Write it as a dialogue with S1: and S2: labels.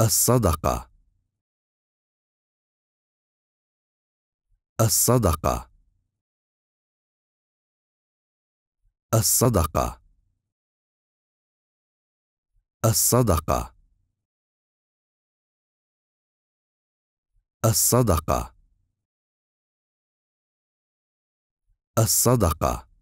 S1: الصدقة الصدقة الصدقة الصدقة الصدقة الصدقة الصدقة